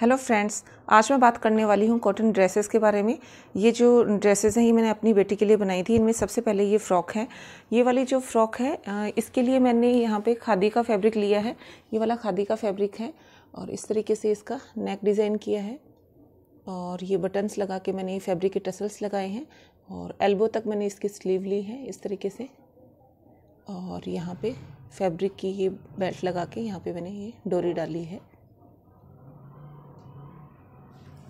hello friends आज मैं बात करने वाली हूँ कॉटन ड्रेसेस के बारे में ये जो ड्रेसेस हैं ये मैंने अपनी बेटी के लिए बनाई थी इनमें सबसे पहले ये फ़्रॉक है ये वाली जो फ़्रॉक है इसके लिए मैंने यहाँ पे खादी का फैब्रिक लिया है ये वाला खादी का फैब्रिक है और इस तरीके से इसका नेक डिज़ाइन किया है और ये बटन्स लगा के मैंने ये फैब्रिक के टसल्स लगाए हैं और एल्बो तक मैंने इसकी स्लीव ली है इस तरीके से और यहाँ पर फैब्रिक की ये बेल्ट लगा के यहाँ पर मैंने ये डोरी डाली है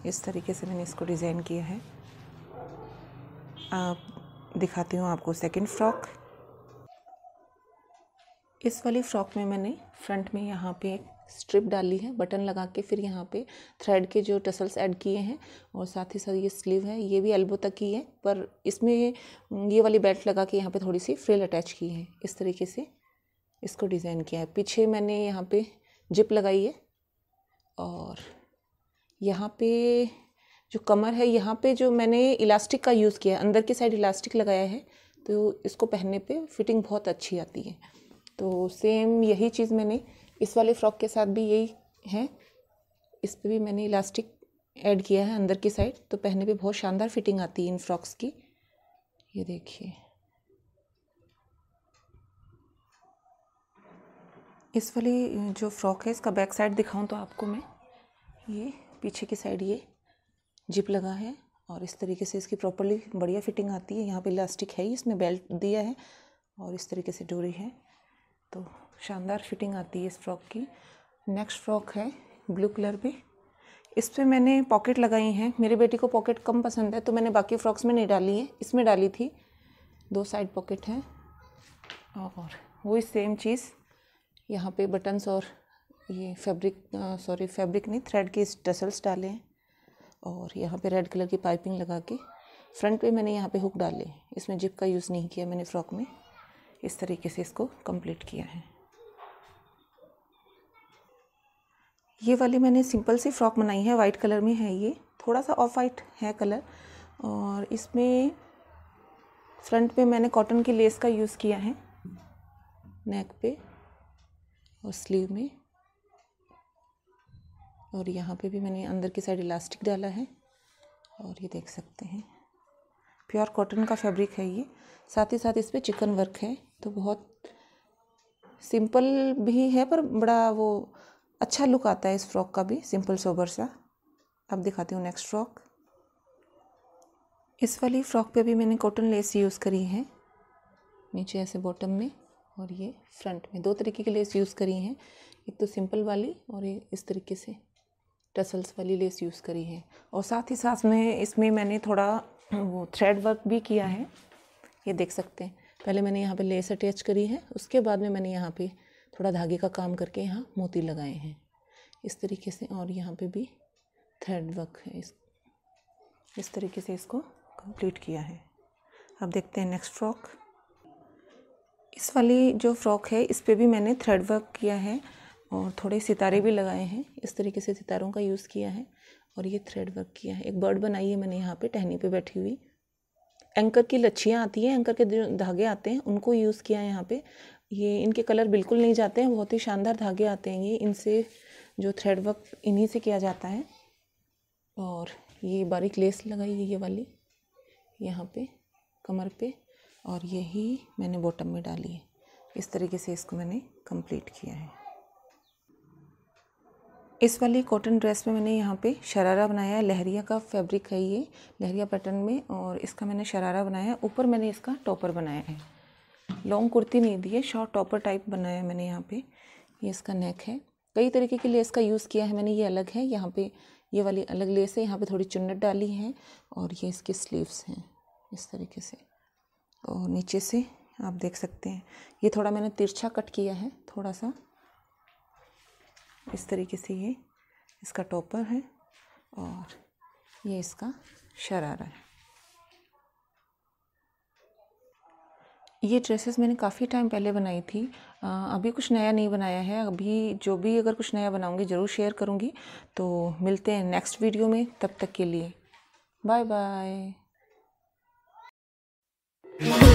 इस तरीके से मैंने इसको डिज़ाइन किया है आप दिखाती हूँ आपको सेकंड फ्रॉक इस वाली फ्रॉक में मैंने फ्रंट में यहाँ पे एक स्ट्रिप डाली है बटन लगा के फिर यहाँ पे थ्रेड के जो टसल्स ऐड किए हैं और साथ ही साथ ये स्लीव है ये भी एल्बो तक की है पर इसमें ये वाली बेल्ट लगा के यहाँ पे थोड़ी सी फ्रिल अटैच की है इस तरीके से इसको डिज़ाइन किया है पीछे मैंने यहाँ पे जिप लगाई है और यहाँ पे जो कमर है यहाँ पे जो मैंने इलास्टिक का यूज़ किया है अंदर की साइड इलास्टिक लगाया है तो इसको पहनने पे फिटिंग बहुत अच्छी आती है तो सेम यही चीज़ मैंने इस वाले फ्रॉक के साथ भी यही है इस पर भी मैंने इलास्टिक ऐड किया है अंदर की साइड तो पहनने पे बहुत शानदार फिटिंग आती है इन फ्रॉक्स की ये देखिए इस वाली जो फ्रॉक है इसका बैक साइड दिखाऊं तो आपको मैं ये पीछे की साइड ये जिप लगा है और इस तरीके से इसकी प्रॉपरली बढ़िया फिटिंग आती है यहाँ पे इलास्टिक है ही इसमें बेल्ट दिया है और इस तरीके से डोरी है तो शानदार फिटिंग आती है इस फ्रॉक की नेक्स्ट फ्रॉक है ब्लू कलर पे इस पर मैंने पॉकेट लगाई हैं मेरी बेटी को पॉकेट कम पसंद है तो मैंने बाकी फ्रॉक्स में नहीं डाली है इसमें डाली थी दो साइड पॉकेट हैं और वही सेम चीज़ यहाँ पर बटन्स और ये फैब्रिक सॉरी फैब्रिक नहीं थ्रेड के टसल्स डाले हैं और यहाँ पे रेड कलर की पाइपिंग लगा के फ्रंट पे मैंने यहाँ पे हुक डाले इसमें जिप का यूज़ नहीं किया मैंने फ्रॉक में इस तरीके से इसको कंप्लीट किया है ये वाली मैंने सिंपल सी फ्रॉक बनाई है वाइट कलर में है ये थोड़ा सा ऑफ वाइट है कलर और इसमें फ्रंट पे मैंने कॉटन की लेस का यूज़ किया है नेक पे और स्लीव में और यहाँ पे भी मैंने अंदर की साइड इलास्टिक डाला है और ये देख सकते हैं प्योर कॉटन का फैब्रिक है ये साथ ही साथ इस पर चिकन वर्क है तो बहुत सिंपल भी है पर बड़ा वो अच्छा लुक आता है इस फ्रॉक का भी सिंपल सोबर सा अब दिखाती हूँ नेक्स्ट फ्रॉक इस वाली फ्रॉक पे भी मैंने कॉटन लेस यूज़ करी है नीचे ऐसे बॉटम में और ये फ्रंट में दो तरीके की लेस यूज़ करी हैं एक तो सिंपल वाली और ये इस तरीके से टसल्स वाली लेस यूज़ करी है और साथ ही साथ में इसमें मैंने थोड़ा वो थ्रेड वर्क भी किया है ये देख सकते हैं पहले मैंने यहाँ पे लेस अटैच करी है उसके बाद में मैंने यहाँ पे थोड़ा धागे का काम करके यहाँ मोती लगाए हैं इस तरीके से और यहाँ पे भी थ्रेड वर्क है इस इस तरीके से इसको कंप्लीट किया है अब देखते हैं नेक्स्ट फ्रॉक इस वाली जो फ्रॉक है इस पर भी मैंने थ्रेड वर्क किया है और थोड़े सितारे भी लगाए हैं इस तरीके से सितारों का यूज़ किया है और ये थ्रेड वर्क किया है एक बर्ड बनाई है मैंने यहाँ पे टहनी पे बैठी हुई एंकर की लच्छियाँ आती हैं एंकर के जो धागे आते हैं उनको यूज़ किया है यहाँ पे ये इनके कलर बिल्कुल नहीं जाते हैं बहुत ही शानदार धागे आते हैं ये इनसे जो थ्रेड वर्क इन्हीं से किया जाता है और ये बारीक लेस लगाई है ये वाली यहाँ पे कमर पे और यही मैंने बॉटम में डाली है इस तरीके से इसको मैंने कंप्लीट किया है इस वाली कॉटन ड्रेस में मैंने यहाँ पे शरारा बनाया है लहरिया का फैब्रिक है ये लहरिया पैटर्न में और इसका मैंने शरारा बनाया है ऊपर मैंने इसका टॉपर बनाया है लॉन्ग कुर्ती नहीं दी है शॉर्ट टॉपर टाइप बनाया है मैंने यहाँ पे ये इसका नेक है कई तरीके के लेस का यूज़ किया है मैंने ये अलग है यहाँ पर ये वाली अलग लेस है यहाँ पर थोड़ी चुन्नट डाली है और ये इसके स्लीव्स हैं इस तरीके से और नीचे से आप देख सकते हैं ये थोड़ा मैंने तिरछा कट किया है थोड़ा सा इस तरीके से ये इसका टॉपर है और ये इसका शरारा है ये ड्रेसेस मैंने काफ़ी टाइम पहले बनाई थी आ, अभी कुछ नया नहीं बनाया है अभी जो भी अगर कुछ नया बनाऊंगी ज़रूर शेयर करूंगी तो मिलते हैं नेक्स्ट वीडियो में तब तक के लिए बाय बाय